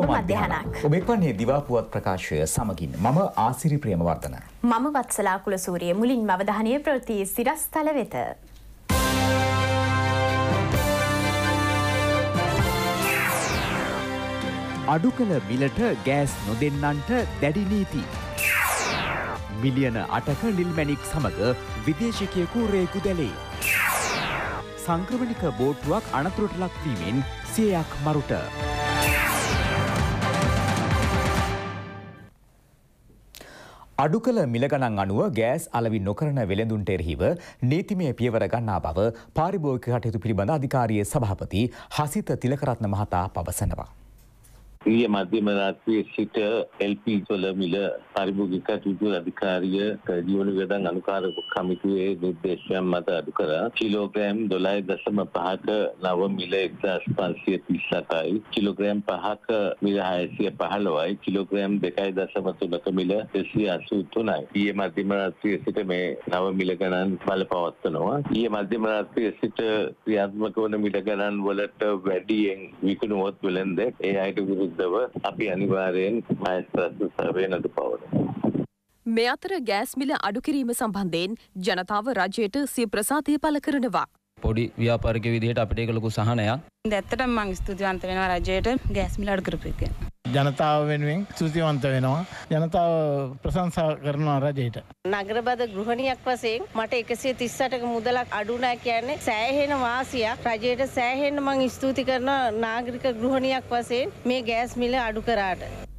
ඔබ මධ්‍යහනක් ඔබ එක්වන්නේ දිවාපුවත් ප්‍රකාශය සමගින් මම ආසිරි ප්‍රියමවර්ධන මම වත්සලා කුලසූරිය මුලින් මවධානය ප්‍රෘතිය සිරස්තල වෙත. අඩු කළ මිලට ගෑස් නොදන්නන්ට දැඩිනීති. මිලියන අටක නිල්මැනික් සමඟ විදේශකයකු රේකු දැලේ. සංක්‍රමණික බෝට්ටුවක් අනතුරට ලක්වීමෙන් සයක් මරුට. අඩු කළ මිලගණන් අනුව ගෑස් අලවි නොකරන වෙළඳුන්ට එරහිව නීතිමය පියවර ගන්නා බව පාරිභෝගික කටයුතු පිළිබඳ අධිකාරියේ සභාපති හසිත තිලකරත්න මහතා පවසනවා. ಹಿರಿಯ ಮಾಧ್ಯಮ ರಾಷ್ಟ್ರೀಯ ಎಲ್ ಪಿ ಸೊಲಮಿಲ ಪಾರಿಭೋಗಿಕ ಚುಟುಕು ಅಧಿಕಾರಿಯ ಜೀವನಗದ ಅನುಕಾರ ಕಮಿಟಿಯ ನಿರ್ದೇಶನ මත අඩු කරා කිලෝග්‍රෑම් දොලයි දසම පහක නව මිල එක්දස් පන්සිය තිස්සටයි කිලෝග්‍රෑම් පහක මිල හයසිය පහළොවයි කිලෝග්‍රෑම් දෙකයි දසම තුනක මිල දෙසිය අසූතුනයි ඊය මධ්‍යම රාත්‍රිය සිට මේ නව මිල ගණන් බල පවත්වනවා ඊය මධ්‍යම රාත්‍රිය සිට ක්‍රියාත්මක වන මිල ගණන් වලට වැඩියෙන් විකුණුවොත් වෙළඳ ඒ අයට විරුද්ධ විරුද්ධව අපි අනිවාර්යෙන් මහස්ත්‍රාත්ම සර්වය නඩුපවරමු. මේ අතර ගෑස් මිල අඩු කිරීම සම්බන්ධයෙන් ජනතාව රජයට සිය ප්‍රසාදය පළ කරනවා. පොඩි ව්‍යාපාරික විදිහට අපිට ඒක ලොකු සහනයක්. ඇත්තටම මම ස්තුතිවන්ත වෙනවා රජයට ගෑස් මිල අඩු කරපු එක. ජනතාව වෙනුවෙන් සෘතිවන්ත වෙනවා. ජනතාව ප්‍රශංසා කරනවා රජයට. නගරබද ගෘහණියක් වසයෙන් මට එකසේ තිස්සටක මුදලක් අඩුනා කියන්නේ සෑහෙන වාසියක් රජයට සෑහෙන්න මං ස්තුති කරන නාගරික ගෘහණියක් වසයෙන් මේ ගෑස් මිල අඩු කරාට.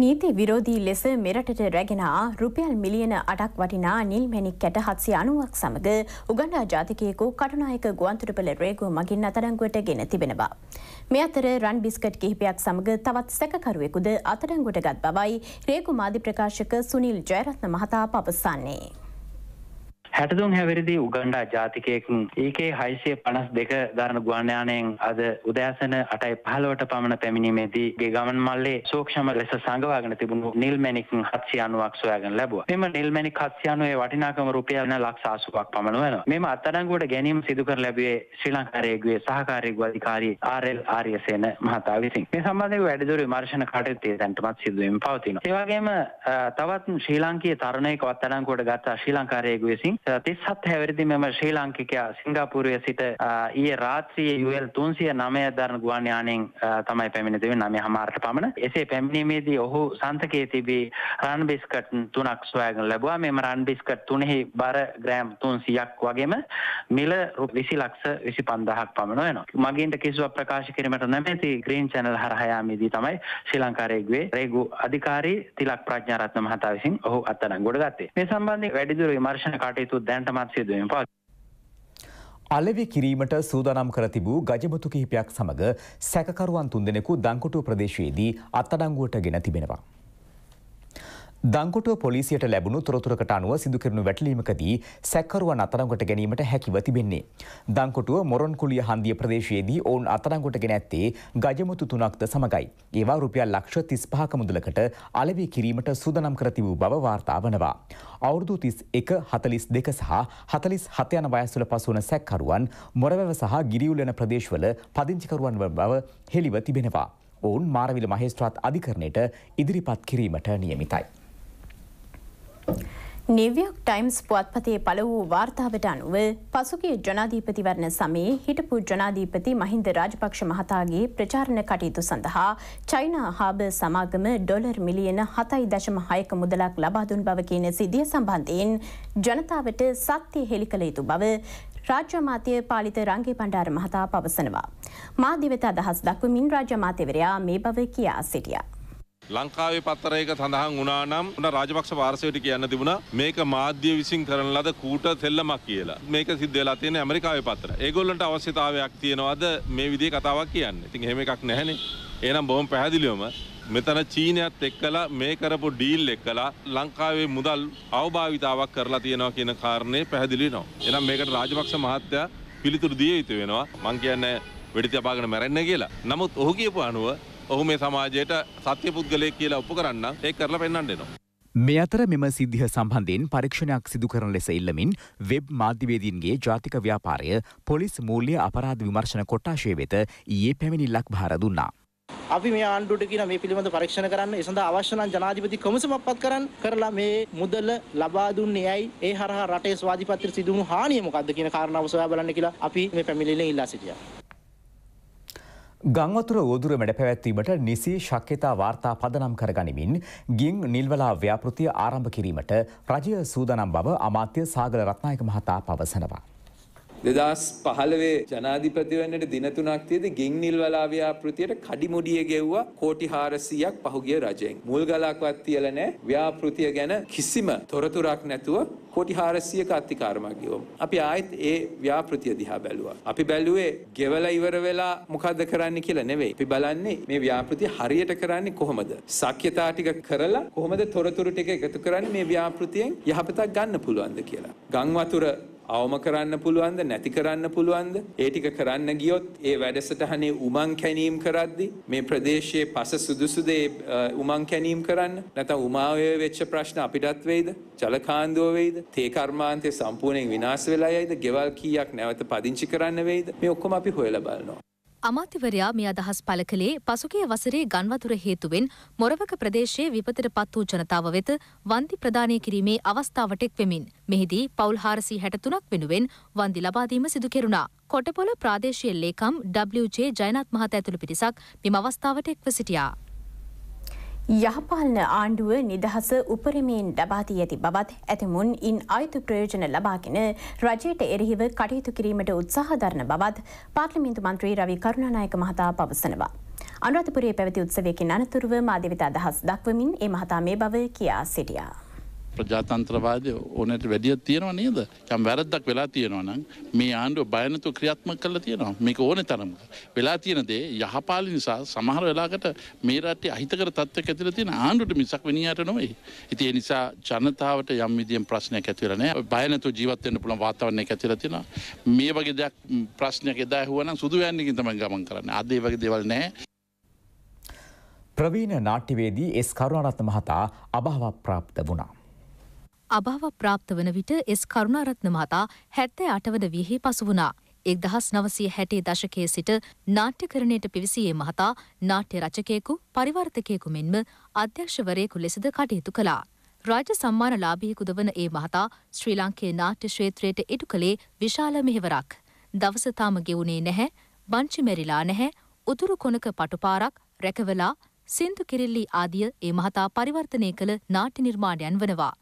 නීති විරෝධී ලෙස මෙරටට රැගෙනා රුපියල් මිලියන අටක් වටිනා නිල්මැණික් කැට හත්සි අනුවක් සමඟ උගණ්ඩා ජාතිකයෙකු කටුනායක ගුවන්තුරපල රේගෝ මගින් අතරංගුවට ගෙන තිබෙනවා. මේ අතර රන් බිස්කට් කිහිපයක් සමඟ තවත් සැකකරුවෙකුද අතරංගුවට ගත් බවයි රේගු මාධි ප්‍රකාශක සුනිල් ජයරත්න මහතා පවසන්නේ. හැටතුන් හැවිරිදි උගණ්ඩා ජාතිකයෙක් ඒකේ හයිසිය පනස් දෙක දරණ ගුවන්යානයෙන් අද උදෑසන අටයි පහලවට පමණ පැමිණීමේදී ගේ ගමන් මල්ලේ සෝක්ෂම ලෙස සංගවාගෙන තිබුණු නිල්මැනික් හත්සිය අනුවක් සොයාගෙන ලැබුවා. මෙම නිල්මැනික් හත්සියනුවේ වටිනාකම රුපියල් ලක්ෂ ආසුවක් පමණ වෙනවා. මෙම අත්අඩංගුවට ගැනීම සිදු කර ලැබුවේ ශ්‍රී ලංකාරයේගේ සහකාරී අධිකාරී ආර්.එල්. ආර්යසේන මහතා විසින්. මේ සම්බන්ධයෙන් වැඩිදුර විමර්ශන කටයුත්තේ දැනටමත් සිදු වෙමින් පවතිනවා. ඒ වගේම තවත් ශ්‍රී ලාංකීය තරුණයෙක් වත්අඩංගුවට ගත්ත ශ්‍රී ලංකාරයෙකු විසින් තිස්හත් හැවරදි මෙම ශ්‍රී ලාංකිකයා සිංගපුරුවය සිට ඒ රාත්‍රී යුවල් තුන්සිය නමය ධරන ගුවන්යානෙන් තමයි පැමිණිදව නමේ හමාරට පමණ එසේ පැමිණීමේදී ඔහු සන්තකයේ තිබී රන් බිස්කට් තුනක් සොයගෙන් ලැබවා මෙම රන් බිස්කට් තුනෙහි බර ග්‍රෑම් තුන්සියක් වගේම මිල විසි ලක්ෂ විසි පන්දහක් පමණ වෙන මගේට කිසිව ප්‍රකාශ කිරීමට නැමැති ග්‍රීන් චැනල් හරහයාමීදී තමයි ශ්‍රී ලංකාරයගවේ රේගු අධිකාරී තිලක් ප්‍රඥාරත්න මහතා විසින් ඔහු අත්තනං ගොඩගත්තේ මේ සම්බන්ධ වැඩිදුර විමර්ශණ කාටය කටයුතු දැන්ට මත් සිදුවෙන් පා. අලෙවි කිරීමට සූදානම් කර තිබූ ගජමතු කිහිපයක් සමඟ සැකකරුවන් තුන්දෙනෙකු දංකුටු ප්‍රදේශයේදී අත්තඩංගුවට ගෙන තිබෙනවා. දංගොටුව පොලිසියට ලැබුණු තොරතුරකට අනුව සිදුකරනු වැටලීමකදී සැකරුවන් අතරංගොට ගැනීමට හැකිව තිබෙන්නේ. දංකොටුව මොරොන්කුලිය හන්දිය ප්‍රදේශයේදී ඔවුන් අතරංගොටගෙන ඇත්තේ ගජමුතු තුනක්ද සමඟයි. ඒවා රුපියල් ලක්ෂ තිස් පහක මුදලකට අලෙවි කිරීමට සූදනම් කර තිබූ බව වාර්තා වනවා. අවුරුදු තිස් එක හතලිස් දෙක සහ හතලිස් හත යන වයස්වල පසුවන සැක්කරුවන් මොරවැව සහ ගිරියුල් යන ප්‍රදේශවල පදිංචිකරුවන් බව හෙළිව තිබෙනවා. ඔවුන් මාරවිල මහේස්ත්‍රාත් අධිකරණයට ඉදිරිපත් කිරීමට නියමිතයි. නිවියක් ටයිම්ස් පුවත්පතේ පළ වූ වාර්තාවට අනුව පසුගේ ජනාධීපතිවරණ සමයේ හිටපු ජනාධීපති මහින්ද රාජපක්ෂ මහතාගේ ප්‍රචාරණ කටයුතු සඳහා චයිනා හාබ සමාගම ඩොලර් මිලියන හතයි දශම හයක මුදලක් ලබාදුන් බව කියන සිදිය සම්බන්ධයෙන් ජනතාවට සත්‍යය හෙළි කළ යුතු බව රාජ්‍යමාතය පාලිත රංගේ පණ්ඩාර මහතා පවසනවා. මා දිවත අදහස් දක්වමින් රාජමාතයවරයා මේ බව කියා සිටියා. ලංකාවේ පත්තරයක සඳහන් වුණා නම් උන රාජපක්ෂ වාරසයට කියන්න තිබුණා මේක මාධ්‍ය විසින් කරන ලද කූට සෙල්ලමක් කියලා. මේක සිද්ධ වෙලා තියෙන ඇමරිකාවේ පත්තර. ඒගොල්ලන්ට අවශ්‍යතාවයක් තියනවාද මේ විදිහේ කතාවක් කියන්න. ඉතින් එහෙම එකක් නැහැනේ. එහෙනම් බොහොම පැහැදිලිවම මෙතන චීනයත් එක්කලා මේ කරපු ඩීල් එක්කලා ලංකාවේ මුදල් අවභාවිතාවක් කරලා තියෙනවා කියන කාරණේ පැහැදිලි වෙනවා. එහෙනම් මේකට රාජපක්ෂ මහත්තයා පිළිතුරු දිය යුතු වෙනවා. මං කියන්නේ වෙඩි තබාගෙන මැරෙන්න කියලා. නමුත් ඔහු කියපු අනුව ඔහු මේ සමාජයට සත්‍ය පුද්ගලයෙක් කියලා ඔප්පු කරන්න ඒ කරලා පෙන්වන්න දෙනවා. මේ අතර මෙම සිද්ධිය සම්බන්ධයෙන් පරීක්ෂණයක් සිදු කරන ලෙස ඉල්ලමින් වෙබ් මාධ්‍යවේදීන්ගේ ජාතික ව්‍යාපාරය පොලිස් මූල්‍ය අපරාධ විමර්ශන කොට්ටාශය වෙත ඊයේ පැමිණිල්ලක් භාර දුන්නා. අපි මේ ආණ්ඩුවට කියන මේ පිළිබඳ පරීක්ෂණ කරන්න ඒ සඳහා අවශ්‍ය නම් ජනාධිපති කොමිසමක් පත් කරන් කරලා මේ මුදල ලබා දුන්නේ ඇයි ඒ හරහා රටේ ස්වාධිපත්‍ය සිදුවුණු හානිය මොකක්ද කියන කාරණාව සොයා බලන්න කියලා අපි මේ පැමිණිල්ලෙන් ඉල්ලා සිටියා. ගංවතුර ඕදුර වැඩ පැවැත්වීමට නිසි ශක්්‍යතා වාර්තා පදනම් කරගනිමින් ගිං නිල්වලා ව්‍යාපෘතිය ආරම්භ කිරීමට රජය සූදනම් බව අමාත්‍ය සාගල රත්නායක මහතා පවසනවා. දෙදස් පහළවේ ජනාධිපතිවන්නට දිනතුනක් තියද ගිංනිල් වලාව්‍යාපෘතියට කඩිමුඩිය ගෙව්වා කෝටි හාරසීයක් පහුගේ රජයෙන්. මුල් ගලක්වත් තියලනෑ ව්‍යාපෘතිය ගැන කිසිම තොරතුරක් නැතුව කෝටි හාරසියක අත්තිකාරමක් ගිවම්. අපි ආයෙත් ඒ ව්‍යාපෘතිය දිහා බැලුවා. අපි බැලුවේ ගෙවල ඉවර වෙලා මොකද කරන්න කියලා නෙවෙයි. අපි බලන්නේ මේ ව්‍යාපෘති හරියට කරන්නේ කොහොමද? සක්්‍යතා ටික කරලා කොහොමද තොරතුරු ටික එකතු කරන්නේ මේ ව්‍යාපෘතියෙන් යහපතක් ගන්න පුළුවන්ද කියලා. ගංවතුර අවම කරන්න පුළුවන්ද නැති කරන්න පුළුවන්ද ඒ ටික කරන්න ගියොත් ඒ වැඩසටහනේ උමං කැණීම් කරද්දි මේ ප්‍රදේශයේ පස සුදුසුද ඒ උමං කැණීම් කරන්න නැත්නම් උමාවේ වෙච්ච ප්‍රශ්න අපිටත් වෙයිද ජලකාන්දුව වෙයිද තේ කර්මාන්තය සම්පූර්ණයෙන් විනාශ වෙලා යයිද ගෙවල් කීයක් නැවත පදිංචි කරන්න වෙයිද මේ ඔක්කොම අපි හොයලා බලනවා අමාතිවරයා මේ අදහස් පළ කළේ පසුගිය වසරේ ගන්වතුර හේතුවෙන් මොරවක ප්‍රදේශයේ විපතට පත් වූ ජනතාව වෙත වන්දි ප්‍රදානය කිරීමේ අවස්ථාවට එක්වෙමින් මෙහිදී පවුල් හාරසී හැටතුනක් වෙනුවෙන් වන්දි ලබාදීම සිදු කෙරුණා. කොටපොල ප්‍රාදේශීය ලේකම් WJ ජයනත් මහත ඇතුළු පිරිසක් මෙම අවස්ථාවට එක්ව සිටියා. යහපාලන ආණ්ඩුව නිදහස උපරමයෙන් ලබාදී ඇති බවත් ඇතමුන් ඉන් අයුතු ප්‍රයෝජන ලබාගෙන රජයට එරහිව කටයුතු කිරීමට උත්සාහධරන බවත් පාර්ලිමින්තු මන්ත්‍රී රවි කරුණනායක මහතා පවසනවා. අනුරතපුරේ පැවති උත්සවයකින් අනතුරුව මාධ්‍යවිත අදහස් දක්වමින් ඒ මහතා මේ බව කියා සිටියා. ප්‍රජාතන්ත්‍රවාදය ඕනට වැඩිය තියෙනවා නේද යම් වැරද්දක් වෙලා තියෙනවනම් මේ ආණ්ඩුව බයනතු ක්‍රියාත්ම කළ තියෙනවා මේක ඕන තරම වෙලා තියෙන දේ යහපාලි නිසා සමහර වෙලාකට මේ රටේ අහිතකර තත්ත්වයක් ඇතිලා තියෙන ආණ්ඩුවට මිසක් වෙනියට නෙවෙයි ඉතින් ඒ නිසා ජනතාවට යම් විදියෙන් ප්‍රශ්නයක් ඇති වෙලා නැහැ බයනතු ජීවත් වෙන්න පුළුවන් වාතාවරණයක් ඇතිලා තියෙනවා මේ වගේ දෙයක් ප්‍රශ්නයක් එදා ඇහුවනම් සුදු වෑන්නකින් තමයි ගමන් කරන්නේ අද ඒ වගේ දේවල් නැහැ ප්‍රවීණ නාට්‍යවේදී එස් කරුණරත්න මහතා අභාව ප්‍රාප්ත වුණා අභාව ප්‍රාප්ත වන විට එස් කරුණාරත්න මහතා හැත්තෑ අටවද වියහි පසු වුණා. එක් දහස් නවසය හැටේ දශකයේ සිට නාට්‍යකරණයට පිවිසයේ මහතා නාට්‍ය රචකයෙකු පරිවර්තකයෙකු මෙන්ම අධ්‍යක්ෂවරයෙකු ලෙසද කටයුතු කළා. රාජ සම්මාන ලාභියෙකුද වන ඒ මහතා ශ්‍රී ලංකේ නාට්‍ය ශ්‍රේත්‍රයට ඉටු කළේ විශාල මෙහෙවරක්. දවසතාම ගෙවුණේ නැහැ බංචි මැරිලා නැහැ උතුරු කොනක පටුපාරක් රැකවලා සින්දු කිරිල්ලි ආදිය ඒ මහතා පරිවර්තනය කළ නාට්‍ය නිර්මාණයන් වනවා.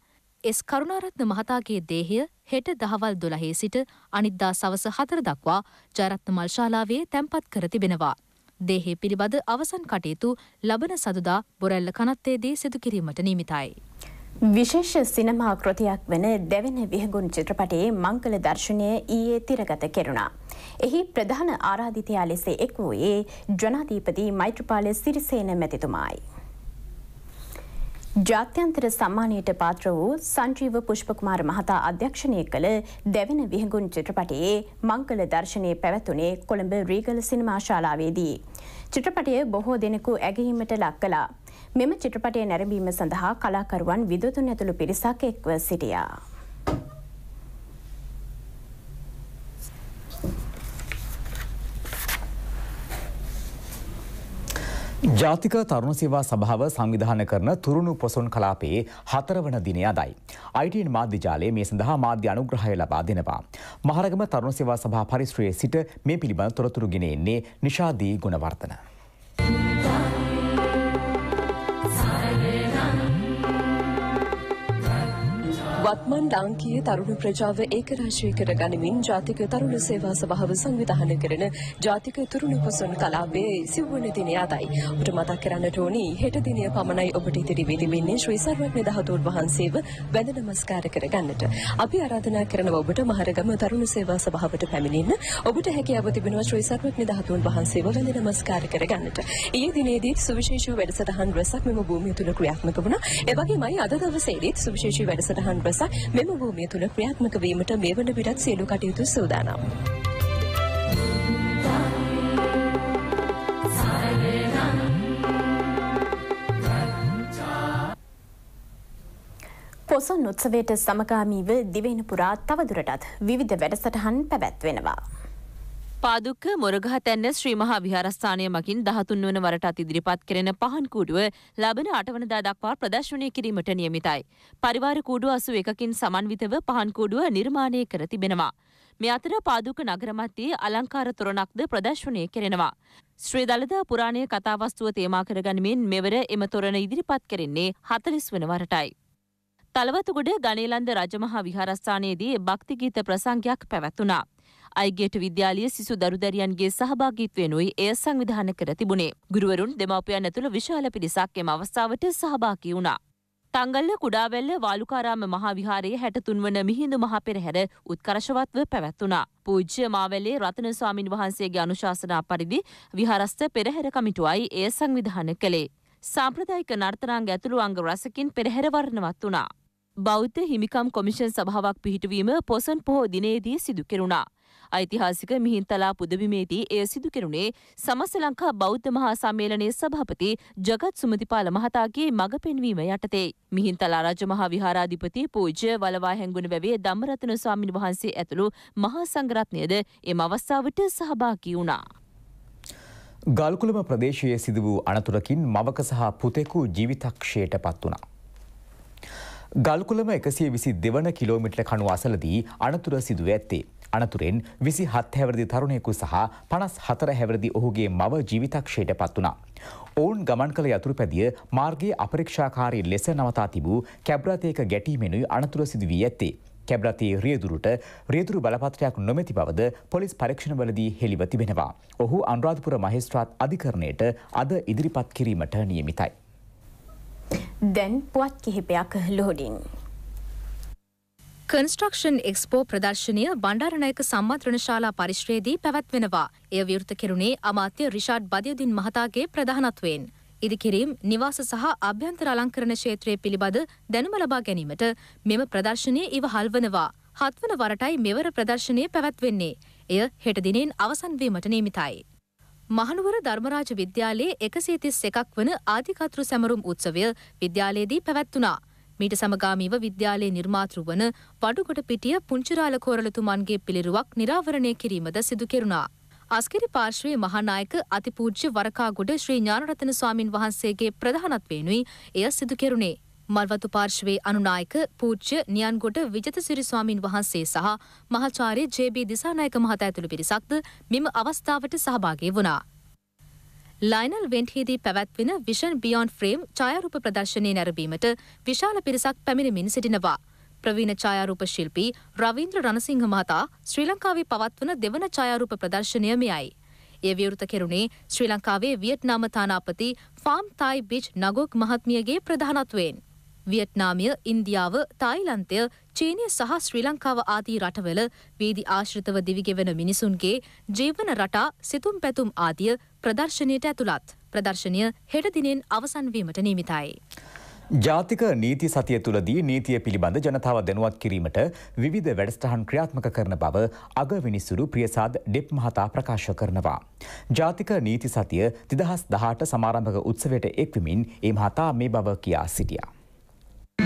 එස් කරුණාරත්න මහතාගේ දේහය හෙට දහවල් දොළහේ සිට අනිද්දා සවස හතර දක්වා ජයරත්න මල්ශාලාවේ තැන්පත් කර තිබෙනවා. දේහේ පිළිබඳ අවසන් කටයුතු ලබන සදුදා බොරැල්ල කනත්තේදී සිදු කිරීමට නීමිතයි. විශේෂ සිනමා කෘතියක් වන දෙවන විහගුන් චිත්‍රපටයේ මංකල දර්ශනය ඊයේ තිරගත කෙරුණා. එහි ප්‍රධාන ආරාධිතයා ලෙසේ එක් වූයේ ජනාධීපති මෛත්‍රපාල සිරිසේන මැතිතුමායි. ජාත්‍යන්තර සම්මානයට පාත්‍ර වූ සංජීව පුෂ්පකුමාර මහතා අධ්‍යක්ෂණය කළ දෙවන විහඟුන් චිත්‍රපටයේ මංකල දර්ශනය පැවැතුනේ කොළඹ රීගල සිනමාශාලාවේදී. චිත්‍රපටය බොහෝ දෙනෙකු ඇගහීමට ලක් කලා. මෙම චිත්‍රපටය නැරඹීම සඳහා කලාකරුවන් විදුතුන් ඇතුළු පිරිසක් එක්ව සිටියා. ජාතික තරුණ සේවා සභාව සංවිධාන කරන තුරුණු පොසොන් කලාපයේ හතරවන දිනය අදයි. අයිටන් මාධ්‍යජාලය මේ සඳහා මාධ්‍ය අනුග්‍රහය ලබා දෙනවා. මහරගම තරුණ සේවා සභා පරිශ්‍රයේ සිට මේ පිළිබඳ තොරතුරු ගෙනෙන්නේ නිශාදී ගුණවර්තන. අත්මන් ලාංකීය තරුණ ප්‍රජාව ඒකරාශී කර ගනිමින් ජාතික තරුණ සේවා සභාව සංවිධාන කරන ජාතික තරුණ උපසොන් කලාපයේ සිව්වන දිනය අදයි. ඔබට මතක් කරන්නට ඕනි හෙට දිනය පමණයි ඔබට ඉදිරි වෙලිමින්නේ ශ්‍රී සර්වඥ ධාතූන් වහන්සේව වැඳ නමස්කාර කර ගන්නට. අපි ආරාධනා කරනවා ඔබට මහරගම තරුණ සේවා සභාවට පැමිණෙන්න. ඔබට හැකියාව තිබෙනවා ශ්‍රී සර්වඥ ධාතූන් වහන්සේව වැඳ නමස්කාර කර ගන්නට. ඊයේ දිනේදීත් සුවිශේෂී වැඩසටහන් රැසක් මෙම භූමිය තුල ක්‍රියාත්මක වුණා. ඒ වගේමයි අද දවසේදීත් සුවිශේෂී වැඩසටහන් රැසක් නිසා මෙම භූමිය තුළ ක්‍රියාත්මක වීමට මේ වන විටත් සියලු කටයුතු සූදානම්. පොසොන් උත්සවයට සමගාමීව දිවෙන පුරා තවදුරටත් විවිධ වැඩසටහන් පැවැත්වෙනවා. පාදුක්ක මොරගහතැන්න ශ්‍රී මහා විහාරස්ථානය මකින් දහතුන් වන වරට අති ඉදිරිපත් කරන පහන් කූඩුව ලබන අටවනදා දක්වා ප්‍රදර්ශනය කිරීමට නියමිතයි. පරිවාර කූඩුව අසු එකකින් සමන්විතව පහන් කූඩුව නිර්මාණය කර තිබෙනවා. මේ අතර පාදුක නගරමත්තේ අලංකාර තොරණක්ද ප්‍රදර්ශනය කෙරෙනවා. ශ්‍රී දළදා පුරාණය කතාවස්තුව තේමා කරගනිමින් මෙවර එම තොරණ ඉදිරිපත් කරෙන්නේ හතලිස් වන වරටයි. තලවතුගොඩ ගනේලන්ද රජමහා විහාරස්ථානයේදී භක්තිගීත ප්‍රසංගයක් පැවැත්වනා. අයිගේට විද්‍යාලයේ සිසු දරුදැරියන්ගේ සහභාගීත්වයෙනුයි එය සංවිධානය කර තිබුණේ. ගුරුවරුන් දෙමාපියන් ඇතුළු විශාල පිරිසක් එම අවස්ථාවට සහභාගී වුණා. තංගල්ල කුඩාවැල්ල වාලුකාරාම මහා විහාරයේ හැටතුන් වන මිහිඳු මහ පෙරහැර උත්කර්ෂවත්ව පැවැත්වුණා. පූජ්‍ය මාවැලේ රතන ස්වාමින් වහන්සේගේ අනුශාසනා පරිදි විහාරස්ථ පෙරහැර කමිටුවයි එය සංවිධාන කළේ. සාම්ප්‍රදායික නර්තනාංග ඇතුළු අංග රසකින් පෙරහැර වර්ණවත් වුණා. බෞද්ධ හිමිකම් කොමිෂන් සභාවක් පිහිටුවීම පොසන් පොහෝ දිනේදී සිදු කෙරුණා. ඓතිහාසික මිහින්තලා පුදබිමේදී එය සිදු කෙරුණේ සමස්ත ලංකා බෞද්ධ මහා සම්මේලනයේ සභාපති ජගත් සුමතිපාල මහතාගේ මඟ පෙන්වීම යටතේ මිහින්තලා රජ මහා විහාරාධිපති පූජ්‍ය වලවා හැංගුණ වැවේ ධම්මරතන ස්වාමින් වහන්සේ ඇතුළු මහා සංඝරත්නයද එම අවස්ථාවට සහභාගී වුණා. ගල්කුළම ප්‍රදේශයේ සිදු වූ අනතුරකින් මවක සහ පුතෙකු ජීවිතක්ෂයට පත් වුණා. ගල්කුළම එකසිය විසි දෙවන කිලෝමිට්ල කණු අසලදී අනතුර සිදුව ඇත්තේ. අනතුරෙන් විසි හත් හැවරදි තරුණයෙකු සහ පනස් හතර හැවරදි ඔහුගේ මව ජීවිතක්ෂයට පත් වනා. ඔවුන් ගමන් කළ යතුරු පැදිය මාර්ගයේ අපරක්ෂාකාරී ලෙස නවතා තිබූ කැබ්‍රතයක ගැටීමෙනුයි අනතුර සිදුවී ඇත්තේ. කැබ්‍රතයේ රියදුරට රියදුරු බලපත්‍රයක් නොමැති බවද පොලිස් පරීක්ෂණවලදී හෙළිව තිබෙනවා. ඔහු අනුරාධපුර මහෙස්ත්‍රාත් අධිකරණයට අද ඉදිරිපත් කිරීමට නියමිතයි. දැන් පුවත් කිහිපයක් ලොහොඩින්. කන්ස්ට්‍රක්ෂන් එක්ස්පෝ ප්‍රදර්ශනය බණ්ඩාරණයක සම්මත්‍රණ ශාලා පරිශ්‍රයේදී පැවැත්වෙනවා. එය විවෘත කෙරුණේ අමාත්‍ය රිෂාඩ් බදියුදින් මහතාගේ ප්‍රධානත්වයෙන්. ඉදිකිරීම් නිවාස සහ අභ්‍යන්තර අලංකරණ ක්ෂේත්‍රය පිළිබඳ දැනුම ලබා ගැනීමට මෙම ප්‍රදර්ශනය ඉවහල් වනවා. හත්වන වරටයි මෙවර ප්‍රදර්ශනය පැවැත්වෙන්නේ. එය හෙටදිනෙන් අවසන්වීමට නීමිතයි. මහනුවර ධර්මරාජ විද්‍යාලයේ එකසේ තිස් එකක් වන ආධිකතෘ සැමරුම් උත්සවය විද්‍යාලයේදී පැවැත්වනා. මීට සමගාමීව විද්‍යාලයේ නිර්මාතෘ වන වඩුකොට පිටිය පුංචිරාල කෝරළතුමන්ගේ පිළිරුවක් නිරාවරණය කිරීමද සිදු කෙරුණා. අස්කිරි පාර්ශ්වයේ මහානායක අතිපූජ්‍ය වරකාගොඩ ශ්‍රී ඥානරතන ස්වාමින් වහන්සේගේ ප්‍රධානත්වයෙනුයි එය සිදු කෙරුණේ. මල්වතු පාර්ශවයේ අනුනායක පූජ්‍ය නියන්ගොඩ විජතසිරි ස්වාමින් වහන්සේ සහ මහාචාර්ය ජේ.බී. දිසානායක මහතා ඇතුළු පිරිසක්ද මෙම අවස්ථාවට සහභාගී වුණා. ලයිනල් වෙන්ටහිදී පැවැත්වෙන විෂන් බියෝන් ෆ්‍රේම් චායරූප ප්‍රදර්ශනය නැරවීමට විශාල පිරිසක් පැමිණමින් සිටිනවා. ප්‍රවීණ චායරූප ශිල්පී රවීන්ද්‍ර රණසිංහ මහතා ශ්‍රී ලංකාවේ පවත්වන දෙවන චායරූප ප්‍රදර්ශනය මෙයයි. එය විවෘත කෙරුණේ ශ්‍රී ලංකාවේ වියට්නාම තානාපති ෆාම් තයි බිච් නගොක් මහත්මියගේ ප්‍රධානත්වයෙන්. වියට්නාමය ඉන්දියාව තායිලන්තය චීනය සහ ශ්‍රී ලංකාව ආදී රටවල වේදි ආශ්‍රිතව දිවිගෙවෙන මිනිසුන්ගේ ජීවන රටා සිතුම් පැතුම් ආදිය ප්‍රදර්ශනයට ඇතුළත් ප්‍රදර්ශනය හෙටදිනෙන් අවසන්වීමට නීමිතයි. ජාතික නීති සතිය තුළදී නීතිය පිළිබඳ ජනතාව දැනුවත් කිරීමට විධ වැඩස්ටහන් ක්‍රියාත්මක කරන බව අග විනිස්සුරු ප්‍රියසාද ඩෙප් මහතා ප්‍රකාශ කරනවා. ජාතික නීති සතිය තිදහස් දහට සමාරම්භක උත්සවයට එක්විමින් ඒ මහතා මේ බව කියා සිටියා.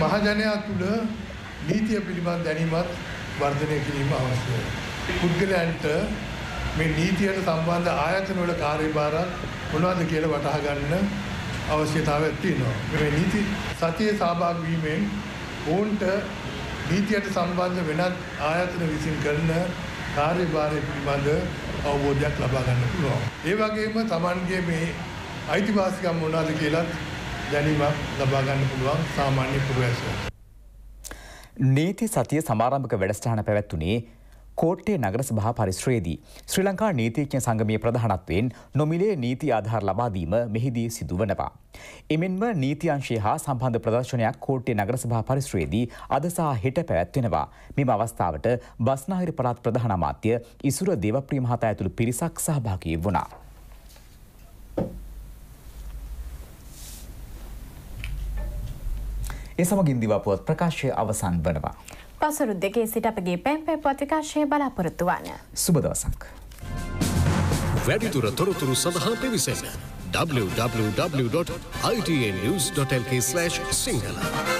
මහජනයා තුළ නීතිය පිළිබඳ දැනීමත් වර්ධනය කිරීම අවශ්‍යය. පුද්ගලයන්ට මේ නීතියට සම්බන්ධ ආයතන වල කාර්යභාරات මොනවද කියලා වටහා ගන්න අවශ්‍යතාවයක් තියෙනවා. මේ නීති සතියේ සහභාගී වීමෙන් ඔවුන්ට නීතියට සම්බන්ධ වෙනත් ආයතන විසින් කරන කාර්යභාරය පිළිබඳ අවබෝධයක් ලබා ගන්න පුළුවන්. ඒ වගේම Tamanගේ මේ අයිතිවාසිකම් මොනවද කියලත් දැනීමක් ලබා ගන්න පුළුවන් සාමාන්‍ය පුරවැසියන්ට. නීති සතිය සමාරම්භක වැඩස්ටාන පැවැත්වුණේ කෝට්ටේ නගර සභා පරිශ්‍රයේදී. ශ්‍රී ලංකා නීතිඥ සංගමය ප්‍රධානත්වයෙන් නොමිලේ නීති ආධාර ලබාදීම මෙහිදී සිදුවනවා. එමෙන්ම නීතිංශය හා සම්බන්ධ ප්‍රදර්ශනයක් කෝට්ටේ නගර සභා පරිශ්‍රයේදී අදසා හෙට පැවැත්වෙනවා. මෙම අවස්ථාවට බස්නාහිර පළාත් ප්‍රධාන අමාත්‍ය ඉසුර දේවප්‍රිය මහතා ඇතුළු පිරිසක් සහභාගී වුණා. ඒ සමගින් දිවාපුවත් ප්‍රකාශය අවසන් වනවා. පසුරු දෙකේ සිට අපගේ පැම්පේ පතිකාශය බලාපොරොත්තුවාන. සුබදවසක්. වැඩිතුර තොරතුරු සඳහා පිවිසන්න. www.itnews.lk/ සිංහලා.